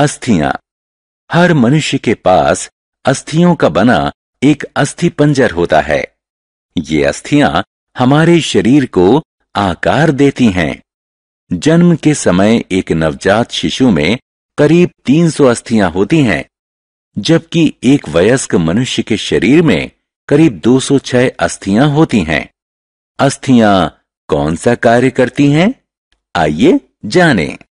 अस्थियां हर मनुष्य के पास अस्थियों का बना एक अस्थि पंजर होता है ये अस्थियां हमारे शरीर को आकार देती हैं जन्म के समय एक नवजात शिशु में करीब 300 अस्थियां होती हैं जबकि एक वयस्क मनुष्य के शरीर में करीब 206 अस्थियां होती हैं अस्थियां कौन सा कार्य करती हैं आइए जानें